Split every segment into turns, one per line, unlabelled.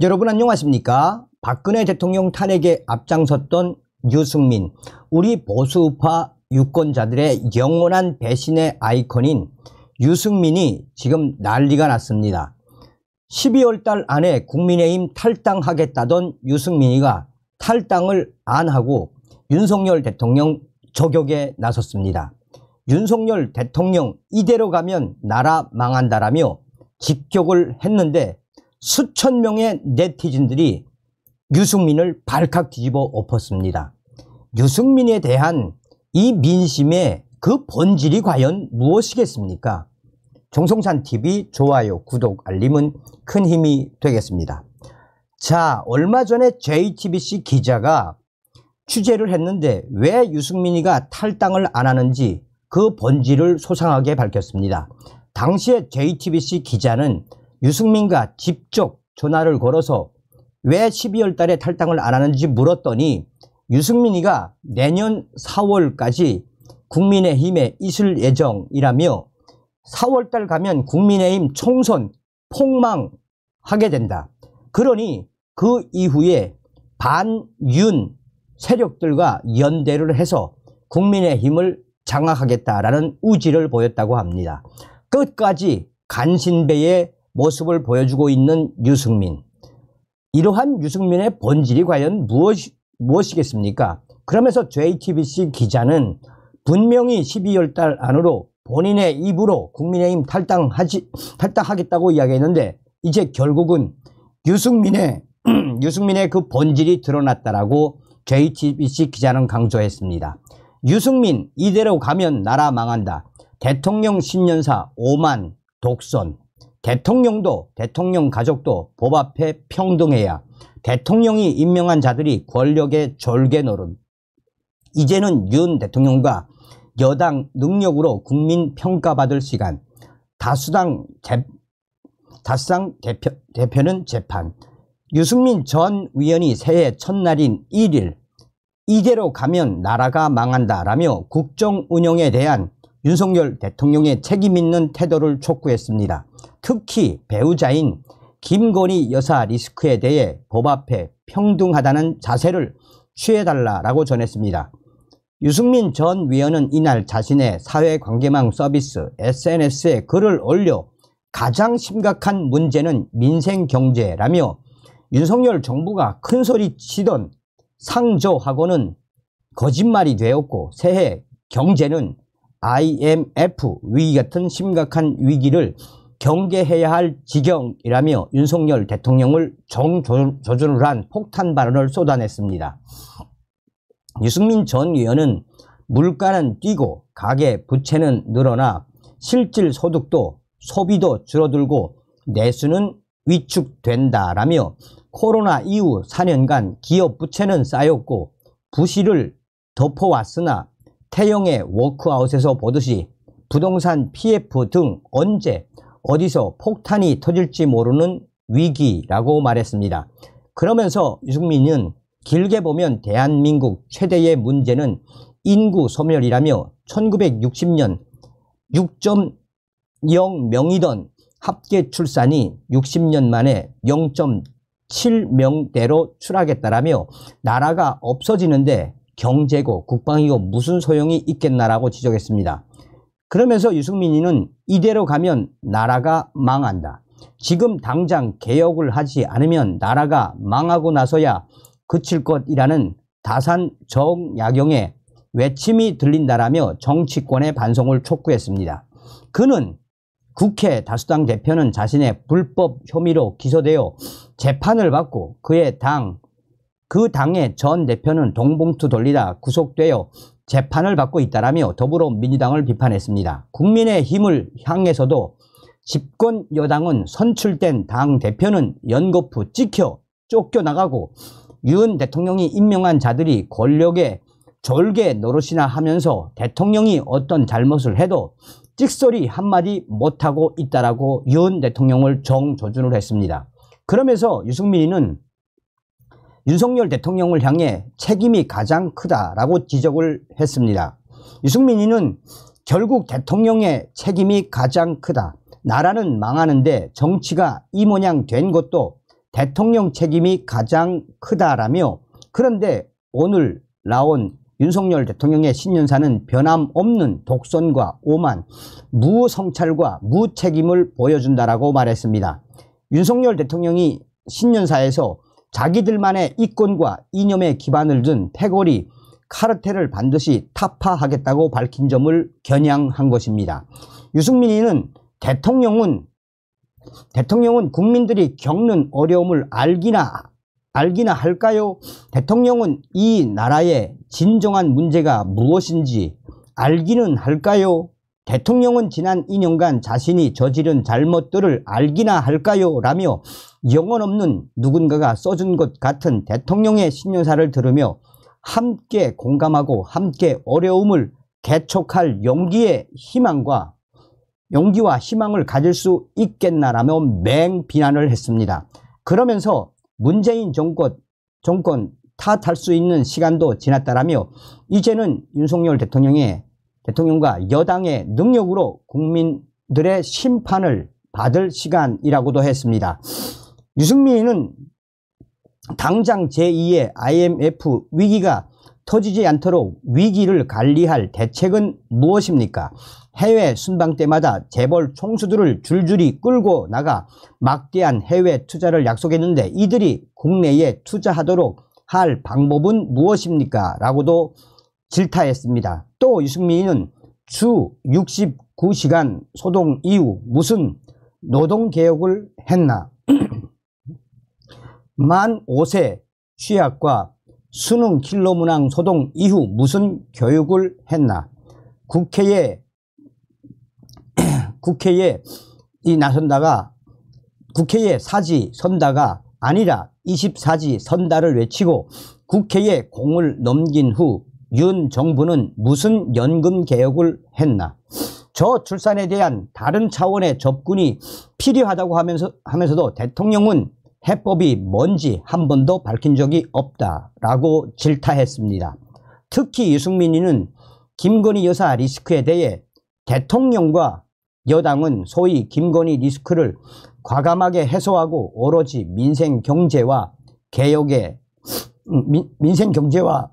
여러분 안녕하십니까? 박근혜 대통령 탄핵에 앞장섰던 유승민, 우리 보수파 유권자들의 영원한 배신의 아이콘인 유승민이 지금 난리가 났습니다. 12월 달 안에 국민의힘 탈당하겠다던 유승민이가 탈당을 안 하고 윤석열 대통령 저격에 나섰습니다. 윤석열 대통령 이대로 가면 나라 망한다라며 직격을 했는데 수천 명의 네티즌들이 유승민을 발칵 뒤집어 엎었습니다. 유승민에 대한 이 민심의 그 본질이 과연 무엇이겠습니까? 종성산 t v 좋아요, 구독, 알림은 큰 힘이 되겠습니다. 자, 얼마 전에 JTBC 기자가 취재를 했는데 왜 유승민이가 탈당을 안 하는지 그 본질을 소상하게 밝혔습니다. 당시에 JTBC 기자는 유승민과 직접 전화를 걸어서 왜 12월 달에 탈당을 안 하는지 물었더니 유승민이가 내년 4월까지 국민의힘에 있을 예정이라며 4월 달 가면 국민의힘 총선 폭망하게 된다. 그러니 그 이후에 반윤 세력들과 연대를 해서 국민의힘을 장악하겠다라는 우지를 보였다고 합니다. 끝까지 간신배의 모습을 보여주고 있는 유승민. 이러한 유승민의 본질이 과연 무엇, 무엇이겠습니까? 그러면서 JTBC 기자는 분명히 12월 달 안으로 본인의 입으로 국민의힘 탈당하지, 탈당하겠다고 이야기했는데 이제 결국은 유승민의, 유승민의 그 본질이 드러났다라고 JTBC 기자는 강조했습니다. 유승민, 이대로 가면 나라 망한다. 대통령 신년사 5만, 독선, 대통령도 대통령 가족도 법 앞에 평등해야 대통령이 임명한 자들이 권력의 졸개 노릇 이제는 윤 대통령과 여당 능력으로 국민 평가받을 시간 다수당 대, 다수당 대표, 대표는 재판 유승민 전 위원이 새해 첫날인 1일 이대로 가면 나라가 망한다라며 국정 운영에 대한 윤석열 대통령의 책임있는 태도를 촉구했습니다. 특히 배우자인 김건희 여사 리스크에 대해 법 앞에 평등하다는 자세를 취해달라라고 전했습니다. 유승민 전 위원은 이날 자신의 사회관계망 서비스 SNS에 글을 올려 가장 심각한 문제는 민생경제라며 윤석열 정부가 큰소리치던 상조하고는 거짓말이 되었고 새해 경제는 IMF 위기 같은 심각한 위기를 경계해야 할 지경이라며 윤석열 대통령을 정조준을 한 폭탄 발언을 쏟아냈습니다. 유승민 전 의원은 물가는 뛰고 가계 부채는 늘어나 실질 소득도 소비도 줄어들고 내수는 위축된다라며 코로나 이후 4년간 기업 부채는 쌓였고 부실을 덮어왔으나 태영의 워크아웃에서 보듯이 부동산 PF 등 언제 어디서 폭탄이 터질지 모르는 위기라고 말했습니다. 그러면서 유승민은 길게 보면 대한민국 최대의 문제는 인구 소멸이라며 1960년 6.0명이던 합계 출산이 60년 만에 0.7명대로 추락했다라며 나라가 없어지는데 경제고 국방이고 무슨 소용이 있겠나라고 지적했습니다. 그러면서 유승민이는 이대로 가면 나라가 망한다. 지금 당장 개혁을 하지 않으면 나라가 망하고 나서야 그칠 것이라는 다산 정약용의 외침이 들린다라며 정치권의 반성을 촉구했습니다. 그는 국회 다수당 대표는 자신의 불법 혐의로 기소되어 재판을 받고 그의 당그 당의 전 대표는 동봉투 돌리다 구속되어 재판을 받고 있다라며 더불어민주당을 비판했습니다. 국민의힘을 향해서도 집권 여당은 선출된 당 대표는 연거푸 찍혀 쫓겨나가고 윤 대통령이 임명한 자들이 권력에 졸개 노릇이나 하면서 대통령이 어떤 잘못을 해도 찍소리 한마디 못하고 있다라고 윤 대통령을 정조준을 했습니다. 그러면서 유승민이는 윤석열 대통령을 향해 책임이 가장 크다라고 지적을 했습니다. 유승민이는 결국 대통령의 책임이 가장 크다. 나라는 망하는데 정치가 이 모양 된 것도 대통령 책임이 가장 크다라며 그런데 오늘 나온 윤석열 대통령의 신년사는 변함없는 독선과 오만, 무성찰과 무책임을 보여준다라고 말했습니다. 윤석열 대통령이 신년사에서 자기들만의 이권과 이념에 기반을 둔 패거리 카르텔을 반드시 타파하겠다고 밝힌 점을 겨냥한 것입니다. 유승민이는 대통령은 대통령은 국민들이 겪는 어려움을 알기나 알기나 할까요? 대통령은 이 나라의 진정한 문제가 무엇인지 알기는 할까요? 대통령은 지난 2년간 자신이 저지른 잘못들을 알기나 할까요? 라며 영혼 없는 누군가가 써준 것 같은 대통령의 신년사를 들으며 함께 공감하고 함께 어려움을 개척할 용기의 희망과 용기와 희망을 가질 수 있겠나라며 맹비난을 했습니다. 그러면서 문재인 정권, 정권 탓할 수 있는 시간도 지났다라며 이제는 윤석열 대통령의 대통령과 여당의 능력으로 국민들의 심판을 받을 시간이라고도 했습니다. 유승민은 당장 제2의 IMF 위기가 터지지 않도록 위기를 관리할 대책은 무엇입니까? 해외 순방 때마다 재벌 총수들을 줄줄이 끌고 나가 막대한 해외 투자를 약속했는데 이들이 국내에 투자하도록 할 방법은 무엇입니까? 라고도 질타했습니다. 또 유승민은 주 69시간 소동 이후 무슨 노동개혁을 했나 만 5세 취약과 수능 킬러 문항 소동 이후 무슨 교육을 했나 국회에 국회에 이 나선다가 국회에 사지 선다가 아니라 24지 선다를 외치고 국회에 공을 넘긴 후윤 정부는 무슨 연금 개혁을 했나 저출산에 대한 다른 차원의 접근이 필요하다고 하면서, 하면서도 대통령은 해법이 뭔지 한 번도 밝힌 적이 없다라고 질타했습니다. 특히 유승민이는 김건희 여사 리스크에 대해 대통령과 여당은 소위 김건희 리스크를 과감하게 해소하고 오로지 민생 경제와 개혁에 음, 민, 민생 경제와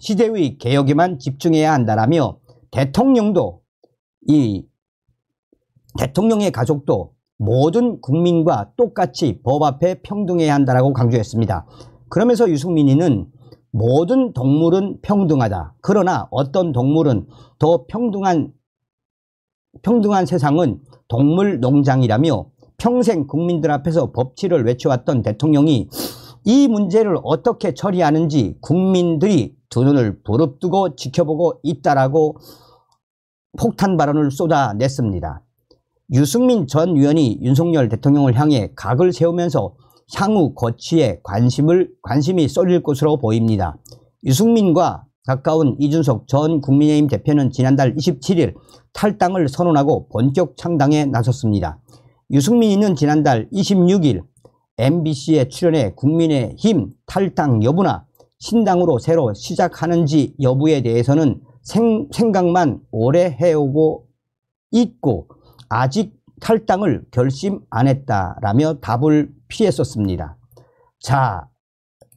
시대의 개혁에만 집중해야 한다라며 대통령도 이 대통령의 가족도 모든 국민과 똑같이 법 앞에 평등해야 한다라고 강조했습니다. 그러면서 유승민이는 모든 동물은 평등하다. 그러나 어떤 동물은 더 평등한 평등한 세상은 동물 농장이라며 평생 국민들 앞에서 법치를 외쳐왔던 대통령이 이 문제를 어떻게 처리하는지 국민들이 두 눈을 부릅뜨고 지켜보고 있다라고 폭탄 발언을 쏟아냈습니다. 유승민 전 의원이 윤석열 대통령을 향해 각을 세우면서 향후 거취에 관심을, 관심이 쏠릴 것으로 보입니다. 유승민과 가까운 이준석 전 국민의힘 대표는 지난달 27일 탈당을 선언하고 본격 창당에 나섰습니다. 유승민이는 지난달 26일 MBC에 출연해 국민의힘 탈당 여부나 신당으로 새로 시작하는지 여부에 대해서는 생, 각만 오래 해오고 있고 아직 탈당을 결심 안 했다라며 답을 피했었습니다. 자,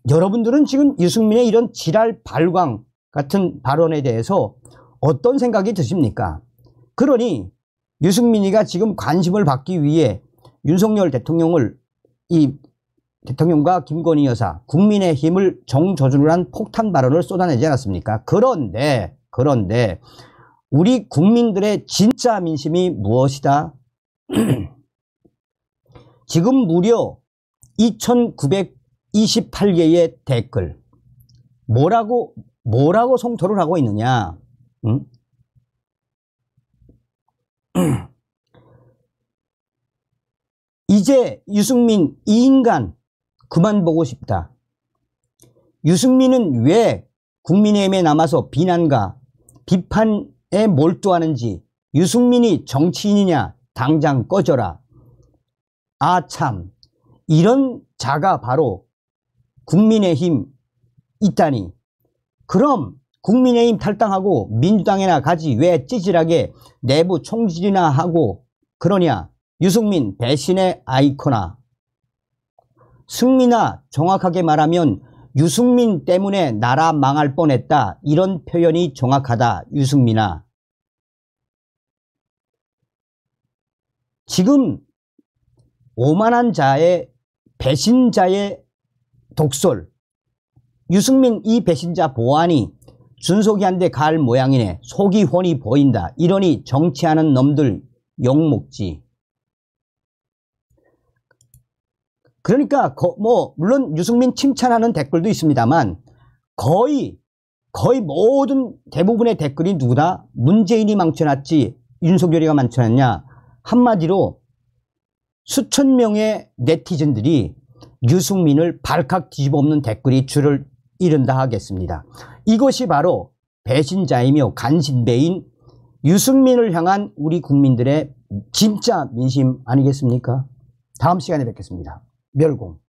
여러분들은 지금 유승민의 이런 지랄 발광 같은 발언에 대해서 어떤 생각이 드십니까? 그러니 유승민이가 지금 관심을 받기 위해 윤석열 대통령을 이 대통령과 김건희 여사, 국민의힘을 정조주를한 폭탄 발언을 쏟아내지 않았습니까? 그런데, 그런데 우리 국민들의 진짜 민심이 무엇이다? 지금 무려 2928개의 댓글 뭐라고 뭐라고 송토를 하고 있느냐 응? 이제 유승민 이 인간 그만 보고 싶다. 유승민은 왜 국민의힘에 남아서 비난과 비판에 몰두하는지 유승민이 정치인이냐 당장 꺼져라. 아 참 이런 자가 바로 국민의힘 있다니 그럼 국민의힘 탈당하고 민주당에나 가지 왜 찌질하게 내부 총질이나 하고 그러냐 유승민 배신의 아이코나 승민아 정확하게 말하면 유승민 때문에 나라 망할 뻔했다. 이런 표현이 정확하다. 유승민아. 지금 오만한 자의 배신자의 독설. 유승민 이 배신자 보안이 준속이한테 갈 모양이네. 속이 훤히 보인다. 이러니 정치하는 놈들 욕먹지. 그러니까 거, 뭐 물론 유승민 칭찬하는 댓글도 있습니다만 거의 거의 모든 대부분의 댓글이 누구나 문재인이 망쳐놨지 윤석열이가 망쳐놨냐 한마디로 수천 명의 네티즌들이 유승민을 발칵 뒤집어엎는 댓글이 줄을 이른다 하겠습니다. 이것이 바로 배신자이며 간신배인 유승민을 향한 우리 국민들의 진짜 민심 아니겠습니까? 다음 시간에 뵙겠습니다. 멸공.